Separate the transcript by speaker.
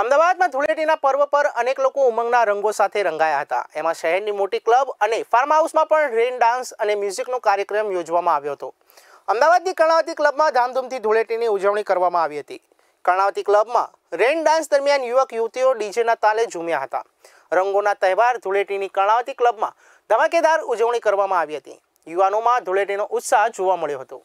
Speaker 1: અમદાવાદમાં ઢોળેટીના પર્વ પર અનેક લોકો ઉમંગના રંગો સાથે રંગાયા હતા એમાં શહેરની મોટી ક્લબ અને ફાર્મહાઉસમાં પણ રેઇન ડાન્સ અને મ્યુઝિકનો કાર્યક્રમ યોજવામાં આવ્યો હતો અમદાવાદની ક RNAટી ક્લબમાં ધામધૂમથી ઢોળેટીની ઉજવણી કરવામાં આવી હતી RNAટી ક્લબમાં રેઇન ડાન્સ દરમિયાન યુવક યુવતીઓ ડીજેના તાલે ઝૂમ્યા હતા રંગોના તહેવાર ઢોળેટીની RNAટી ક્લબમાં ધમાકેદાર ઉજવણી કરવામાં આવી હતી યુવાનોમાં ઢોળેટીનો ઉત્સાહ જોવા મળ્યો હતો